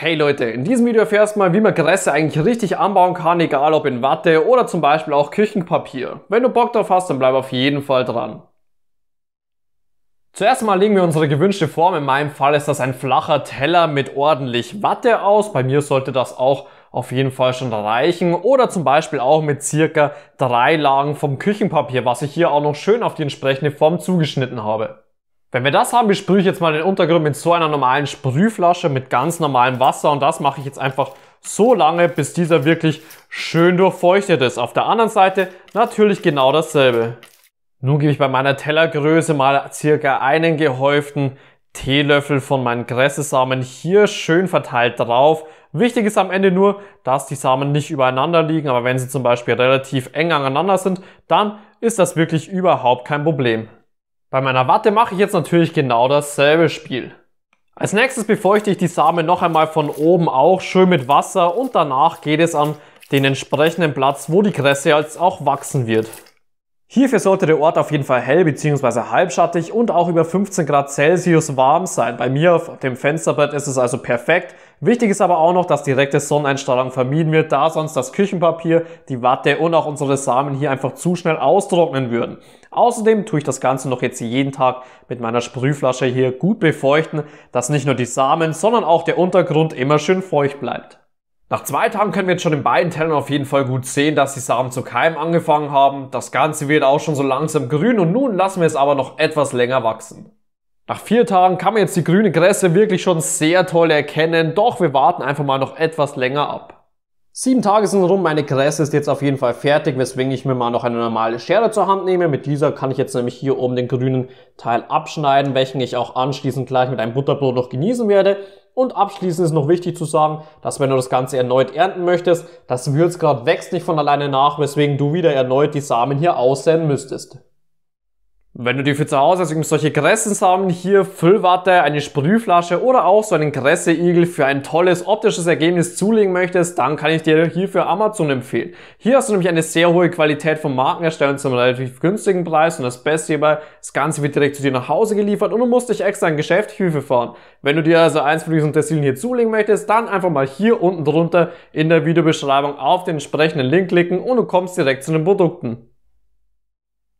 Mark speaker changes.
Speaker 1: Hey Leute, in diesem Video erfährst du mal, wie man Gräser eigentlich richtig anbauen kann, egal ob in Watte oder zum Beispiel auch Küchenpapier. Wenn du Bock drauf hast, dann bleib auf jeden Fall dran. Zuerst mal legen wir unsere gewünschte Form, in meinem Fall ist das ein flacher Teller mit ordentlich Watte aus, bei mir sollte das auch auf jeden Fall schon reichen oder zum Beispiel auch mit circa drei Lagen vom Küchenpapier, was ich hier auch noch schön auf die entsprechende Form zugeschnitten habe. Wenn wir das haben, besprühe ich jetzt mal den Untergrund mit so einer normalen Sprühflasche mit ganz normalem Wasser und das mache ich jetzt einfach so lange, bis dieser wirklich schön durchfeuchtet ist. Auf der anderen Seite natürlich genau dasselbe. Nun gebe ich bei meiner Tellergröße mal circa einen gehäuften Teelöffel von meinen Gressesamen hier schön verteilt drauf. Wichtig ist am Ende nur, dass die Samen nicht übereinander liegen, aber wenn sie zum Beispiel relativ eng aneinander sind, dann ist das wirklich überhaupt kein Problem. Bei meiner Watte mache ich jetzt natürlich genau dasselbe Spiel. Als nächstes befeuchte ich die Samen noch einmal von oben auch schön mit Wasser und danach geht es an den entsprechenden Platz, wo die Kresse jetzt auch wachsen wird. Hierfür sollte der Ort auf jeden Fall hell bzw. halbschattig und auch über 15 Grad Celsius warm sein. Bei mir auf dem Fensterbrett ist es also perfekt. Wichtig ist aber auch noch, dass direkte Sonneneinstrahlung vermieden wird, da sonst das Küchenpapier, die Watte und auch unsere Samen hier einfach zu schnell austrocknen würden. Außerdem tue ich das Ganze noch jetzt jeden Tag mit meiner Sprühflasche hier gut befeuchten, dass nicht nur die Samen, sondern auch der Untergrund immer schön feucht bleibt. Nach zwei Tagen können wir jetzt schon in beiden Tellern auf jeden Fall gut sehen, dass die Samen zu keimen angefangen haben. Das Ganze wird auch schon so langsam grün und nun lassen wir es aber noch etwas länger wachsen. Nach vier Tagen kann man jetzt die grüne Kresse wirklich schon sehr toll erkennen, doch wir warten einfach mal noch etwas länger ab. Sieben Tage sind rum, meine Kresse ist jetzt auf jeden Fall fertig, weswegen ich mir mal noch eine normale Schere zur Hand nehme. Mit dieser kann ich jetzt nämlich hier oben den grünen Teil abschneiden, welchen ich auch anschließend gleich mit einem Butterbrot noch genießen werde. Und abschließend ist noch wichtig zu sagen, dass wenn du das Ganze erneut ernten möchtest, das Würzgrad wächst nicht von alleine nach, weswegen du wieder erneut die Samen hier aussehen müsstest. Wenn du dir für zu Hause also solche Grässensamen hier, Füllwatte, eine Sprühflasche oder auch so einen Kresseigel für ein tolles optisches Ergebnis zulegen möchtest, dann kann ich dir hierfür Amazon empfehlen. Hier hast du nämlich eine sehr hohe Qualität von Markenherstellern zum relativ günstigen Preis und das Beste hierbei, das Ganze wird direkt zu dir nach Hause geliefert und du musst dich extra in Geschäftshilfe fahren. Wenn du dir also eins von diesen Tessilien hier zulegen möchtest, dann einfach mal hier unten drunter in der Videobeschreibung auf den entsprechenden Link klicken und du kommst direkt zu den Produkten.